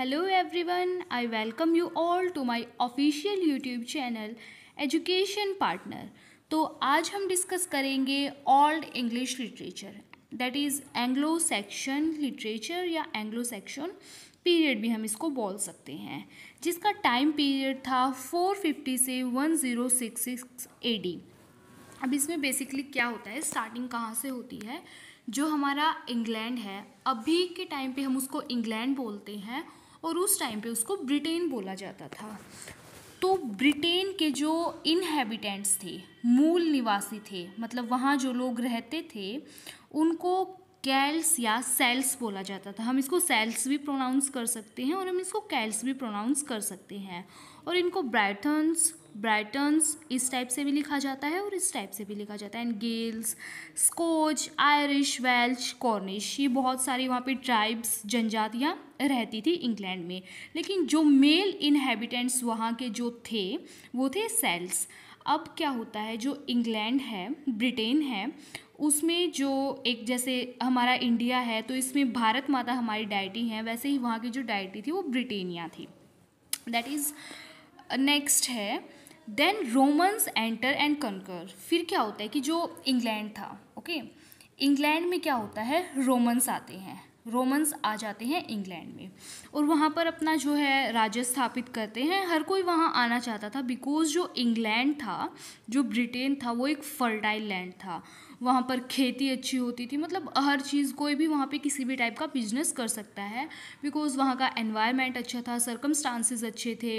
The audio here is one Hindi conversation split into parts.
Every everyone I welcome you all to my official YouTube channel education partner तो आज हम डिस्कस करेंगे old English literature that is Anglo Saxon literature या एंग्लो सेक्शन पीरियड भी हम इसको बोल सकते हैं जिसका टाइम पीरियड था 450 से 1066 एडी अब इसमें बेसिकली क्या होता है स्टार्टिंग कहाँ से होती है जो हमारा इंग्लैंड है अभी के टाइम पे हम उसको इंग्लैंड बोलते हैं और उस टाइम पे उसको ब्रिटेन बोला जाता था तो ब्रिटेन के जो इनहेबिटेंट्स थे मूल निवासी थे मतलब वहाँ जो लोग रहते थे उनको कैल्स या सेल्स बोला जाता था हम इसको सेल्स भी प्रोनाउंस कर सकते हैं और हम इसको कैल्स भी प्रोनाउंस कर सकते हैं और इनको ब्राइटन्स ब्राइटन्स इस टाइप से भी लिखा जाता है और इस टाइप से भी लिखा जाता है and Gaels Scotch Irish Welsh Cornish ये बहुत सारी वहाँ पे ट्राइब्स जनजातियाँ रहती थी इंग्लैंड में लेकिन जो मेल इनहेबिटेंट्स वहाँ के जो थे वो थे सेल्स अब क्या होता है जो इंग्लैंड है ब्रिटेन है उसमें जो एक जैसे हमारा इंडिया है तो इसमें भारत माता हमारी डायटी हैं वैसे ही वहाँ की जो डाइटी थी वो ब्रिटेनिया थी दैट इज़ नेक्स्ट है then Romans enter and conquer फिर क्या होता है कि जो इंग्लैंड था ओके okay? इंग्लैंड में क्या होता है रोमन्स आते हैं रोमन्स आ जाते हैं इंग्लैंड में और वहाँ पर अपना जो है राज्य स्थापित करते हैं हर कोई वहाँ आना चाहता था बिकॉज जो इंग्लैंड था जो ब्रिटेन था वो एक फर्टाइल लैंड था वहाँ पर खेती अच्छी होती थी मतलब हर चीज़ कोई भी वहाँ पे किसी भी टाइप का बिजनेस कर सकता है बिकॉज़ वहाँ का एनवायरनमेंट अच्छा था सरकमस्टांसेस अच्छे थे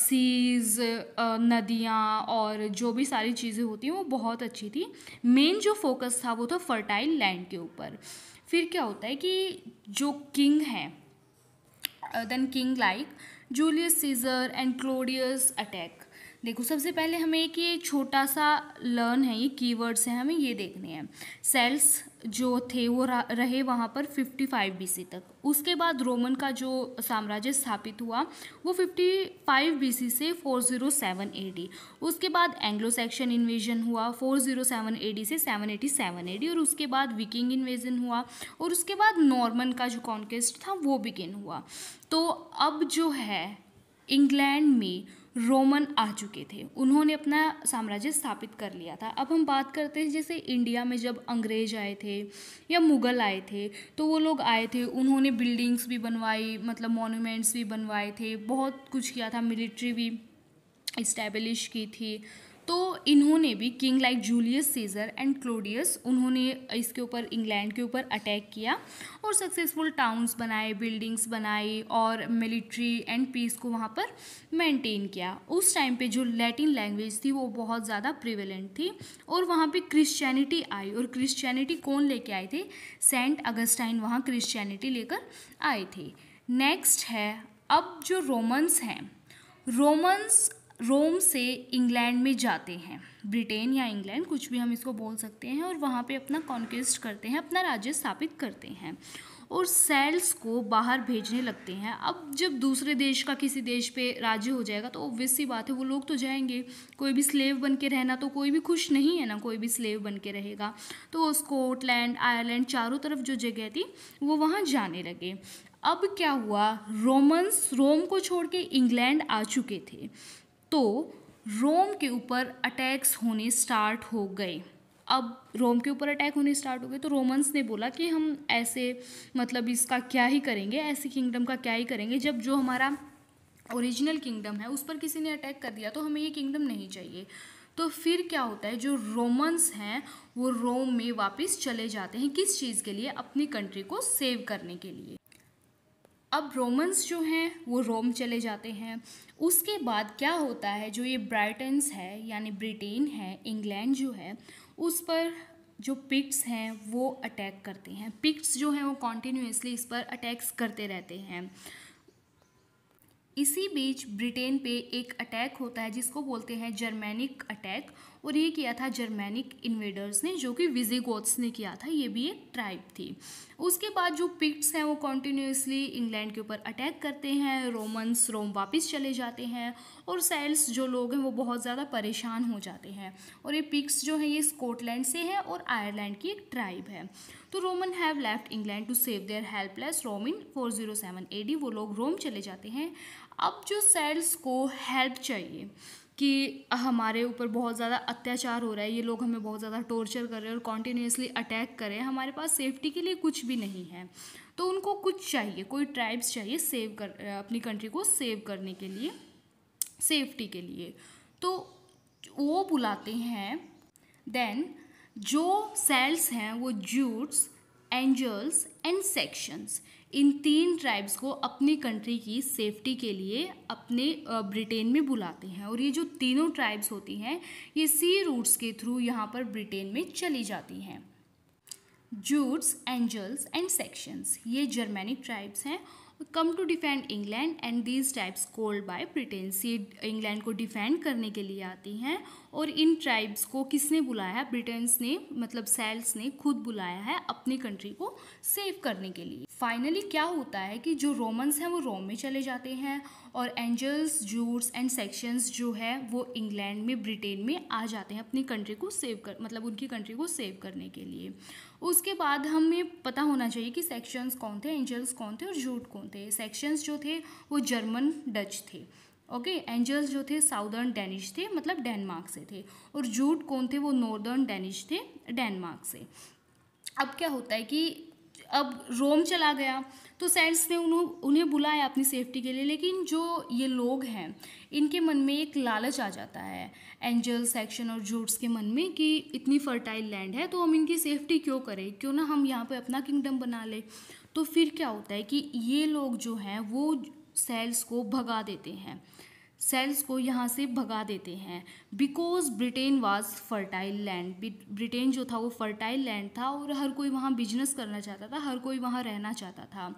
सीज़ नदियाँ और जो भी सारी चीज़ें होती हैं वो बहुत अच्छी थी मेन जो फोकस था वो था फर्टाइल लैंड के ऊपर फिर क्या होता है कि जो किंग हैं then king like Julius Caesar and Claudius attack देखो सबसे पहले हमें एक ये छोटा सा लर्न है ये कीवर्ड्स हैं हमें ये देखने हैं सेल्स जो थे वो रहे वहाँ पर 55 फाइव तक उसके बाद रोमन का जो साम्राज्य स्थापित हुआ वो 55 फाइव से 407 ज़ीरो उसके बाद एंग्लो सेक्शन इन्वेजन हुआ 407 ज़ीरो से 787 एटी और उसके बाद विकिंग इन्वेजन हुआ और उसके बाद नॉर्मन का जो कॉन्केस्ट था वो बिगिन हुआ तो अब जो है इंग्लैंड में रोमन आ चुके थे उन्होंने अपना साम्राज्य स्थापित कर लिया था अब हम बात करते हैं जैसे इंडिया में जब अंग्रेज आए थे या मुग़ल आए थे तो वो लोग आए थे उन्होंने बिल्डिंग्स भी बनवाई मतलब मोनूमेंट्स भी बनवाए थे बहुत कुछ किया था मिलिट्री भी इस्टेब्लिश की थी तो इन्होंने भी king like Julius Caesar and Claudius उन्होंने इसके ऊपर इंग्लैंड के ऊपर अटैक किया और सक्सेसफुल टाउन्स बनाए बिल्डिंग्स बनाई और मिलिट्री एंड पीस को वहाँ पर मेंटेन किया उस टाइम पे जो लैटिन लैंग्वेज थी वो बहुत ज़्यादा प्रिवेलेंट थी और वहाँ पे क्रिश्चियनिटी आई और क्रिश्चियनिटी कौन लेके आए थे सेंट अगस्टाइन वहाँ क्रिश्चियनिटी लेकर आए थे नेक्स्ट है अब जो रोमन्स हैं रोमन्स रोम से इंग्लैंड में जाते हैं ब्रिटेन या इंग्लैंड कुछ भी हम इसको बोल सकते हैं और वहाँ पे अपना कॉन्क्वेस्ट करते हैं अपना राज्य स्थापित करते हैं और सेल्स को बाहर भेजने लगते हैं अब जब दूसरे देश का किसी देश पे राज्य हो जाएगा तो ऑब्वियस सी बात है वो लोग तो जाएंगे कोई भी स्लेव बन के रहना तो कोई भी खुश नहीं है ना कोई भी स्लेव बन के रहेगा तो स्कॉटलैंड आयरलैंड चारों तरफ जो जगह थी वो वहाँ जाने लगे अब क्या हुआ रोमन्स रोम को छोड़ के इंग्लैंड आ चुके थे तो रोम के ऊपर अटैक्स होने स्टार्ट हो गए अब रोम के ऊपर अटैक होने स्टार्ट हो गए तो रोमन्स ने बोला कि हम ऐसे मतलब इसका क्या ही करेंगे ऐसी किंगडम का क्या ही करेंगे जब जो हमारा ओरिजिनल किंगडम है उस पर किसी ने अटैक कर दिया तो हमें ये किंगडम नहीं चाहिए तो फिर क्या होता है जो रोमन्स हैं वो रोम में वापस चले जाते हैं किस चीज़ के लिए अपनी कंट्री को सेव करने के लिए अब रोमन्स जो हैं वो रोम चले जाते हैं उसके बाद क्या होता है जो ये ब्राइटन्स है यानी ब्रिटेन है इंग्लैंड जो है उस पर जो पिक्ट्स हैं वो अटैक करते हैं पिक्ट्स जो हैं वो कॉन्टीन्यूसली इस पर अटैक्स करते रहते हैं इसी बीच ब्रिटेन पे एक अटैक होता है जिसको बोलते हैं जर्मेनिक अटैक और ये किया था जर्मेनिक इन्वेडर्स ने जो कि विजिगोट्स ने किया था ये भी एक ट्राइब थी उसके बाद जो पिक्ट्स हैं वो कॉन्टीन्यूसली इंग्लैंड के ऊपर अटैक करते हैं रोमन्स रोम वापस चले जाते हैं और सेल्स जो लोग हैं वो बहुत ज़्यादा परेशान हो जाते हैं और ये पिक्स जो हैं ये स्कॉटलैंड से हैं और आयरलैंड की एक ट्राइब है तो Roman have left England to save their helpless Rome in four zero seven A D वो लोग रोम चले जाते हैं अब जो सेल्स को हेल्प चाहिए कि हमारे ऊपर बहुत ज़्यादा अत्याचार हो रहा है ये लोग हमें बहुत ज़्यादा टॉर्चर कर रहे हैं और कॉन्टीन्यूसली अटैक कर रहे हैं हमारे पास सेफ्टी के लिए कुछ भी नहीं है तो उनको कुछ चाहिए कोई ट्राइब्स चाहिए सेव कर अपनी कंट्री को सेव करने के लिए सेफ्टी के लिए तो वो बुलाते हैं देन जो सेल्स हैं वो जूट्स एंजल्स एंड सेक्शंस इन तीन ट्राइब्स को अपनी कंट्री की सेफ्टी के लिए अपने ब्रिटेन में बुलाते हैं और ये जो तीनों ट्राइब्स होती हैं ये सी रूट्स के थ्रू यहाँ पर ब्रिटेन में चली जाती हैं जूट्स एंजल्स एंड सेक्शंस ये जर्मेनिक ट्राइब्स हैं come to defend England and these types called by Britain see England को डिफेंड करने के लिए आती हैं और इन ट्राइब्स को किसने बुलाया है ब्रिटेन्स ने मतलब सेल्स ने खुद बुलाया है अपनी कंट्री को सेव करने के लिए फाइनली क्या होता है कि जो रोमन्स हैं वो रोम में चले जाते हैं और एंजल्स जूर्स एंड सेक्शंस जो है वो इंग्लैंड में ब्रिटेन में आ जाते हैं अपनी कंट्री को सेव कर मतलब उनकी कंट्री को सेव करने के लिए उसके बाद हमें पता होना चाहिए कि सेक्शंस कौन थे एंजल्स कौन थे और जूट कौन थे सेक्शंस जो थे वो जर्मन डच थे ओके एंजल्स जो थे साउदर्न डेनिश थे मतलब डेनमार्क से थे और जूट कौन थे वो नॉर्दर्न डेनिश थे डेनमार्क से अब क्या होता है कि अब रोम चला गया तो सेंट्स ने उन्हों उन्हें बुलाया अपनी सेफ्टी के लिए लेकिन जो ये लोग हैं इनके मन में एक लालच आ जाता है एंजल सेक्शन और जूट्स के मन में कि इतनी फर्टाइल लैंड है तो हम इनकी सेफ्टी क्यों करें क्यों ना हम यहाँ पे अपना किंगडम बना लें तो फिर क्या होता है कि ये लोग जो हैं वो सेल्स को भगा देते हैं सेल्स को यहाँ से भगा देते हैं because Britain was fertile land Britain जो था वो फर्टाइल लैंड था और हर कोई वहाँ बिजनेस करना चाहता था हर कोई वहाँ रहना चाहता था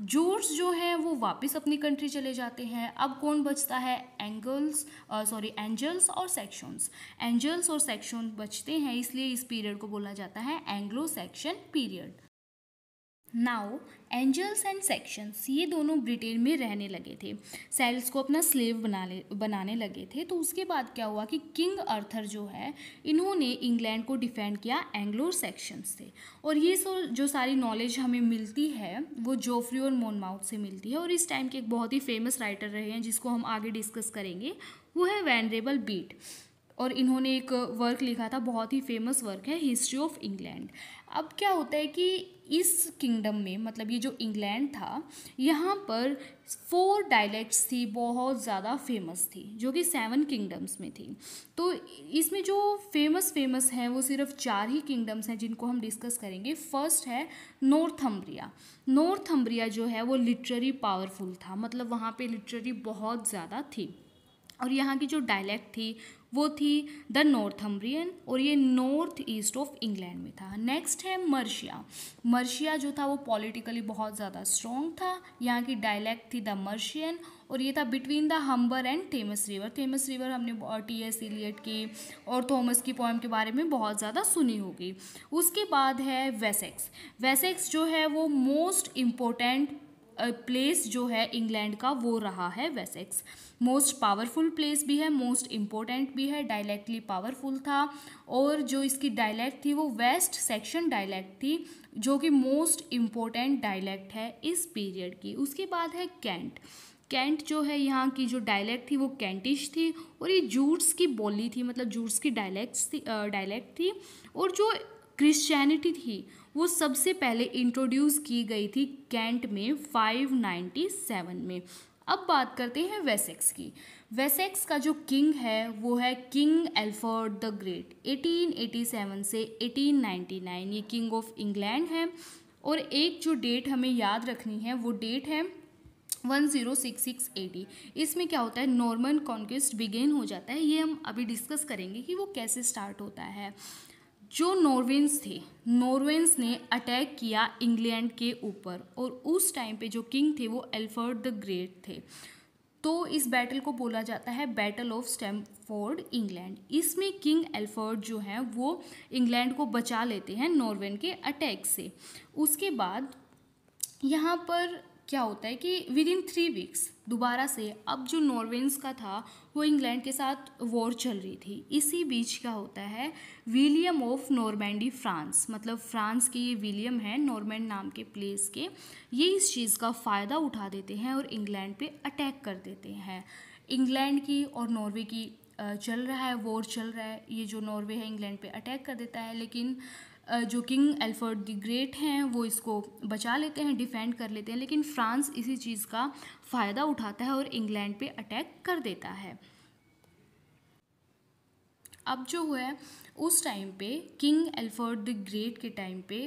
जोर्स जो है वो वापस अपनी कंट्री चले जाते हैं अब कौन बचता है एंगल्स सॉरी एंजल्स और सेक्शंस एंजल्स और सेक्शन बचते हैं इसलिए इस पीरियड को बोला जाता है Anglo Saxon period now Angles and Saxons ये दोनों ब्रिटेन में रहने लगे थे सेल्स को अपना स्लेव बना ले बनाने लगे थे तो उसके बाद क्या हुआ कि किंग अर्थर जो है इन्होंने इंग्लैंड को डिफेंड किया एंग्लो सेक्शंस से और ये सो जो सारी नॉलेज हमें मिलती है वो जोफ्री और मोनमाउथ से मिलती है और इस टाइम के एक बहुत ही फेमस राइटर रहे हैं जिसको हम आगे डिस्कस करेंगे वो है वैनरेबल बीट और इन्होंने एक वर्क लिखा था बहुत ही फेमस वर्क है हिस्ट्री ऑफ इंग्लैंड अब क्या होता है कि इस किंगडम में मतलब ये जो इंग्लैंड था यहाँ पर फोर डायलैक्ट्स थी बहुत ज़्यादा फेमस थी जो कि सेवन किंगडम्स में थी तो इसमें जो फेमस फेमस हैं वो सिर्फ चार ही किंगडम्स हैं जिनको हम डिस्कस करेंगे फर्स्ट है नॉर्थम्ब्रिया नॉर्थम्ब्रिया जो है वो लिटरेरी पावरफुल था मतलब वहाँ पर लिटरेरी बहुत ज़्यादा थी और यहाँ की जो डायलैक्ट थी वो थी द नॉर्थम्ब्रियन और ये नॉर्थ ईस्ट ऑफ इंग्लैंड में था नेक्स्ट है मर्शिया मर्शिया जो था वो पॉलिटिकली बहुत ज़्यादा स्ट्रॉन्ग था यहाँ की डायलैक्ट थी द मर्शियन और ये था between the Humber and Thames river Thames river हमने टी एस एलियट के और थॉमस की पोएम के बारे में बहुत ज़्यादा सुनी होगी उसके बाद है वेसेक्स वेसेक्स जो है वो मोस्ट इम्पोर्टेंट प्लेस जो है इंग्लैंड का वो रहा है वेसेक्स मोस्ट पावरफुल प्लेस भी है मोस्ट इम्पोर्टेंट भी है डायलैक्टली पावरफुल था और जो इसकी डायलैक्ट थी वो वेस्ट सेक्शन डायलैक्ट थी जो कि मोस्ट इम्पोर्टेंट डायलैक्ट है इस पीरियड की उसके बाद है कैंट कैंट जो है यहाँ की जो डायलैक्ट थी वो कैंटिश थी और ये जूट्स की बोली थी मतलब जूट्स की डायलैक्ट्स थी डायलैक्ट थी और जो क्रिश्चैनिटी थी वो सबसे पहले इंट्रोड्यूस की गई थी कैंट में 597 में अब बात करते हैं वेसेक्स की वेसेक्स का जो किंग है वो है किंग एल्फर्ड द ग्रेट 1887 से 1899 ये किंग ऑफ इंग्लैंड है और एक जो डेट हमें याद रखनी है वो डेट है one zero six six AD इसमें क्या होता है नॉर्मन कॉन्क्वेस्ट बिगेन हो जाता है ये हम अभी डिस्कस करेंगे कि वो कैसे स्टार्ट होता है जो नॉर्वेन्स थे नॉर्वेंस ने अटैक किया इंग्लैंड के ऊपर और उस टाइम पे जो किंग थे वो एल्फर्ड द ग्रेट थे तो इस बैटल को बोला जाता है बैटल ऑफ स्टैमफोर्ड इंग्लैंड इसमें किंग एल्फर्ड जो हैं वो इंग्लैंड को बचा लेते हैं नॉर्वे के अटैक से उसके बाद यहाँ पर क्या होता है कि विद इन थ्री वीक्स दोबारा से अब जो नॉर्वेन्स का था वो इंग्लैंड के साथ वॉर चल रही थी इसी बीच क्या होता है विलियम ऑफ नॉर्मैंडी फ्रांस मतलब फ्रांस के ये विलियम है नॉर्मैंड नाम के प्लेस के ये इस चीज़ का फ़ायदा उठा देते हैं और इंग्लैंड पे अटैक कर देते हैं इंग्लैंड की और नॉर्वे की चल रहा है वॉर चल रहा है ये जो नॉर्वे है इंग्लैंड पे अटैक कर देता है लेकिन जो किंग एल्फर्ड द ग्रेट हैं वो इसको बचा लेते हैं डिफेंड कर लेते हैं लेकिन फ्रांस इसी चीज़ का फ़ायदा उठाता है और इंग्लैंड पे अटैक कर देता है अब जो है उस टाइम पे किंग एल्फर्ड द ग्रेट के टाइम पे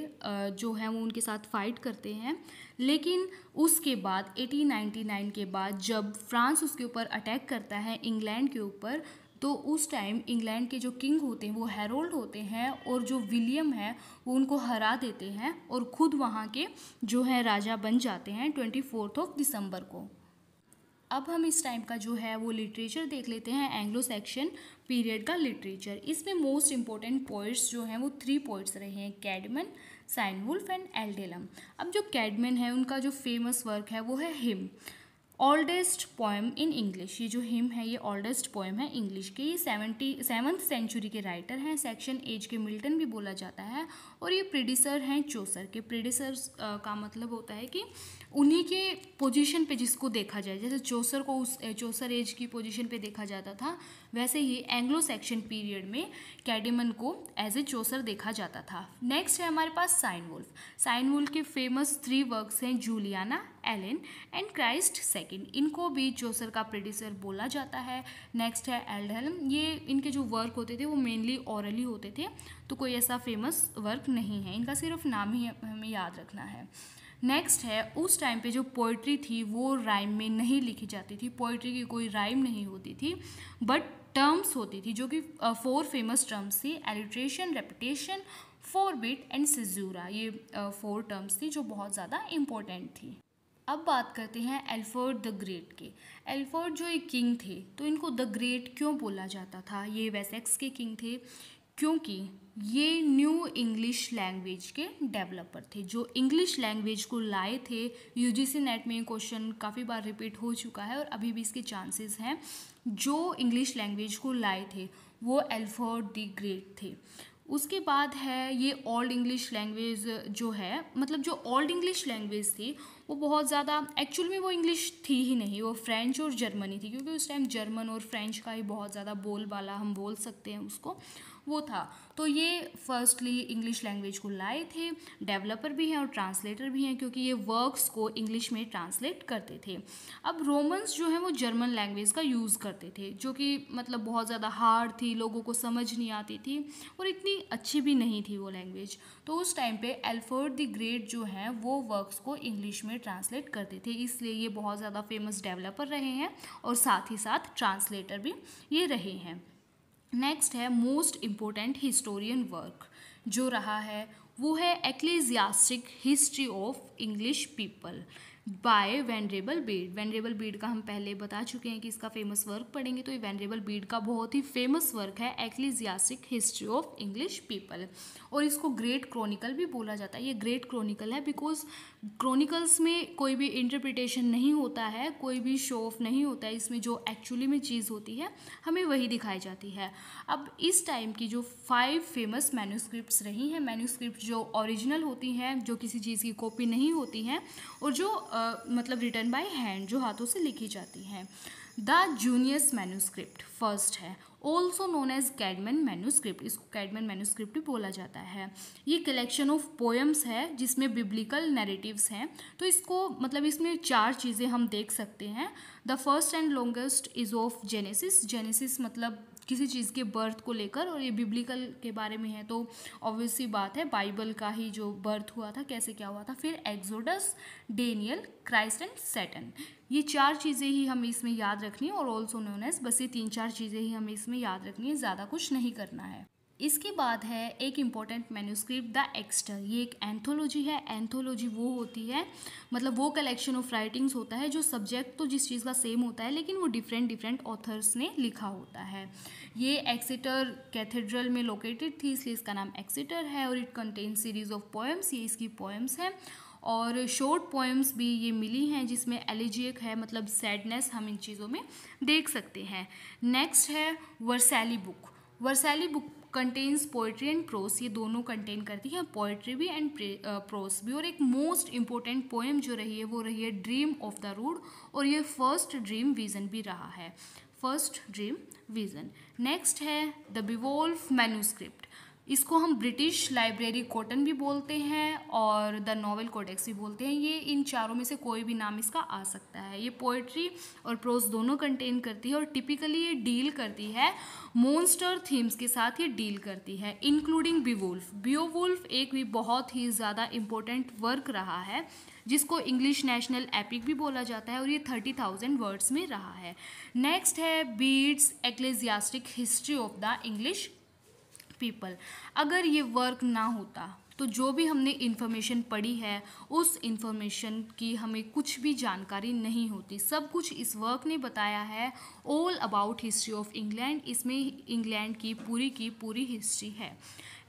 जो है वो उनके साथ फाइट करते हैं लेकिन उसके बाद 1899 के बाद जब फ्रांस उसके ऊपर अटैक करता है इंग्लैंड के ऊपर तो उस टाइम इंग्लैंड के जो किंग होते हैं वो हैरोल्ड होते हैं और जो विलियम है वो उनको हरा देते हैं और ख़ुद वहाँ के जो है राजा बन जाते हैं ट्वेंटी फोर्थ ऑफ दिसंबर को अब हम इस टाइम का जो है वो लिटरेचर देख लेते हैं एंग्लो सेक्शन पीरियड का लिटरेचर इसमें मोस्ट इम्पॉर्टेंट पोइट्स जो हैं वो थ्री पोइट्स रहे हैं कैडमन साइनवुल्फ एंड एल्डेलम अब जो कैडमन है उनका जो फेमस वर्क है वो है hymn oldest poem in English ये जो हिम है ये ओल्डेस्ट पोएम है इंग्लिश के ये सेवेंटी सेवन्थ सेंचुरी के राइटर हैं सेक्शन एज के मिल्टन भी बोला जाता है और ये प्रिडिसर हैं चोसर के प्रिडिसर का मतलब होता है कि उन्हीं के पोजीशन पे जिसको देखा जाए जैसे चोसर को उस चोसर एज की पोजीशन पे देखा जाता था वैसे ही एंग्लो सेक्शन पीरियड में कैडिमन को एज ए चोसर देखा जाता था नेक्स्ट है हमारे पास साइन वुल्फ साइन वुल्फ के फेमस थ्री वर्क्स हैं Juliana Elene and Christ sect second इनको भी जोसर का प्रोड्यूसर बोला जाता है नेक्स्ट है एल्डहलम ये इनके जो वर्क होते थे वो मेनली औरली होते थे तो कोई ऐसा फेमस वर्क नहीं है इनका सिर्फ नाम ही हमें याद रखना है नेक्स्ट है उस टाइम पे जो पोइट्री थी वो राइम में नहीं लिखी जाती थी पोइट्री की कोई राइम नहीं होती थी बट टर्म्स होती थी जो कि फोर फेमस टर्म्स थी alliteration repetition four beat and caesura ये फोर टर्म्स थी जो बहुत ज़्यादा इम्पोर्टेंट थी अब बात करते हैं एल्फोर्ड द ग्रेट के एल्फोर्ड जो एक किंग थे तो इनको द ग्रेट क्यों बोला जाता था ये वेसेक्स के किंग थे क्योंकि ये न्यू इंग्लिश लैंग्वेज के डेवलपर थे जो इंग्लिश लैंग्वेज को लाए थे यूजीसी नेट में क्वेश्चन काफ़ी बार रिपीट हो चुका है और अभी भी इसके चांसेस हैं जो इंग्लिश लैंग्वेज को लाए थे वो एल्फोर्ड द ग्रेट थे उसके बाद है ये ओल्ड इंग्लिश लैंग्वेज जो है मतलब जो ओल्ड इंग्लिश लैंग्वेज थी वो बहुत ज़्यादा एक्चुअल में वो इंग्लिश थी ही नहीं वो फ्रेंच और जर्मनी थी क्योंकि उस टाइम जर्मन और फ्रेंच का ही बहुत ज़्यादा बोलबाला हम बोल सकते हैं उसको वो था तो ये फर्स्टली इंग्लिश लैंग्वेज को लाए थे डेवलपर भी हैं और ट्रांसलेटर भी हैं क्योंकि ये वर्क्स को इंग्लिश में ट्रांसलेट करते थे अब रोमन्स जो हैं वो जर्मन लैंग्वेज का यूज़ करते थे जो कि मतलब बहुत ज़्यादा हार्ड थी लोगों को समझ नहीं आती थी और इतनी अच्छी भी नहीं थी वो लैंग्वेज तो उस टाइम पर एल्फर्ड द ग्रेट जो हैं वो वर्कस को इंग्लिश में ट्रांसलेट करते थे इसलिए ये बहुत ज़्यादा फेमस डेवलपर रहे हैं और साथ ही साथ ट्रांसलेटर भी ये रहे हैं नेक्स्ट है मोस्ट इम्पोर्टेंट हिस्टोरियन वर्क जो रहा है वो है Ecclesiastical history of English people by Venerable Bede Venerable Bede का हम पहले बता चुके हैं कि इसका फेमस वर्क पढ़ेंगे तो ये वेनरेबल बीड का बहुत ही फेमस वर्क है Ecclesiastical history of English people और इसको ग्रेट क्रॉनिकल भी बोला जाता है ये ग्रेट क्रॉनिकल है बिकॉज क्रॉनिकल्स में कोई भी इंटरप्रिटेशन नहीं होता है कोई भी शो ऑफ नहीं होता है इसमें जो एक्चुअली में चीज़ होती है हमें वही दिखाई जाती है अब इस टाइम की जो फाइव फेमस मैन्यूस्क्रिप्ट रही हैं मैन्यूस्क्रिप्ट जो ओरिजिनल होती हैं जो किसी चीज़ की कॉपी नहीं होती हैं और जो मतलब रिटर्न बाय हैंड जो हाथों से लिखी जाती हैं द जूनियस मैन्यूस्क्रिप्ट फर्स्ट है also known as Caedmon manuscript इसको कैडमन मैन्यूस्क्रिप्ट भी बोला जाता है ये कलेक्शन ऑफ पोएम्स है जिसमें बिब्लिकल नेरेटिवस हैं तो इसको मतलब इसमें चार चीज़ें हम देख सकते हैं the first and longest is of Genesis Genesis मतलब किसी चीज़ के बर्थ को लेकर और ये बिब्लिकल के बारे में है तो ऑब्वियसली बात है बाइबल का ही जो बर्थ हुआ था कैसे क्या हुआ था फिर Exodus Daniel Christ and Satan ये चार चीज़ें ही हमें इसमें याद रखनी है और ऑल्सो नोन एज बस ये तीन चार चीज़ें ही हमें इसमें याद रखनी है ज़्यादा कुछ नहीं करना है इसके बाद है एक इम्पॉर्टेंट मैन्यूस्क्रिप्ट द एक्स्टर ये एक एंथोलॉजी है एंथोलॉजी वो होती है मतलब वो कलेक्शन ऑफ राइटिंग्स होता है जो सब्जेक्ट तो जिस चीज़ का सेम होता है लेकिन वो डिफरेंट डिफरेंट ऑथर्स ने लिखा होता है ये एक्सिटर कैथेड्रल में लोकेटेड थी इसलिए इसका नाम एक्सिटर है और it contain series of poems ये इसकी पोएम्स हैं और शॉर्ट पोएम्स भी ये मिली हैं जिसमें एलिजियक है मतलब सैडनेस हम इन चीज़ों में देख सकते हैं नेक्स्ट है Vercelli book Vercelli book contains poetry and prose ये दोनों कंटेन करती है पोइट्री भी एंड प्रोस भी और एक मोस्ट इम्पोर्टेंट पोएम जो रही है वो रही है ड्रीम ऑफ द रूड और ये फर्स्ट ड्रीम विजन भी रहा है फर्स्ट ड्रीम विजन नेक्स्ट है द बिवोल्फ मैन्यूस्क्रिप्ट इसको हम ब्रिटिश लाइब्रेरी कॉटन भी बोलते हैं और द नोवेल कोडेक्स भी बोलते हैं ये इन चारों में से कोई भी नाम इसका आ सकता है ये पोएट्री और प्रोज दोनों कंटेन करती है और टिपिकली ये डील करती है मोन्स्टर थीम्स के साथ ये डील करती है इंक्लूडिंग बीवुल्फ बीओवुल्फ एक भी बहुत ही ज़्यादा इम्पोर्टेंट वर्क रहा है जिसको इंग्लिश नेशनल एपिक भी बोला जाता है और ये थर्टी थाउजेंड वर्ड्स में रहा है नेक्स्ट है Bede's Ecclesiastical history of the English people अगर ये वर्क ना होता तो जो भी हमने इन्फॉर्मेशन पढ़ी है उस इन्फॉर्मेशन की हमें कुछ भी जानकारी नहीं होती सब कुछ इस वर्क ने बताया है all about history of England इसमें इंग्लैंड की पूरी की पूरी हिस्ट्री है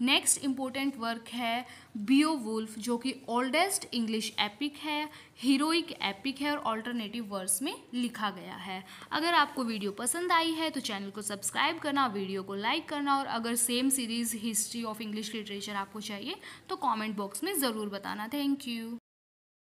नेक्स्ट इम्पोर्टेंट वर्क है बियो वुल्फ जो कि ओल्डेस्ट इंग्लिश एपिक है हीरोइक एपिक है और ऑल्टरनेटिव वर्स में लिखा गया है अगर आपको वीडियो पसंद आई है तो चैनल को सब्सक्राइब करना वीडियो को लाइक करना और अगर same series history of English literature आपको चाहिए तो कॉमेंट बॉक्स में ज़रूर बताना थैंक यू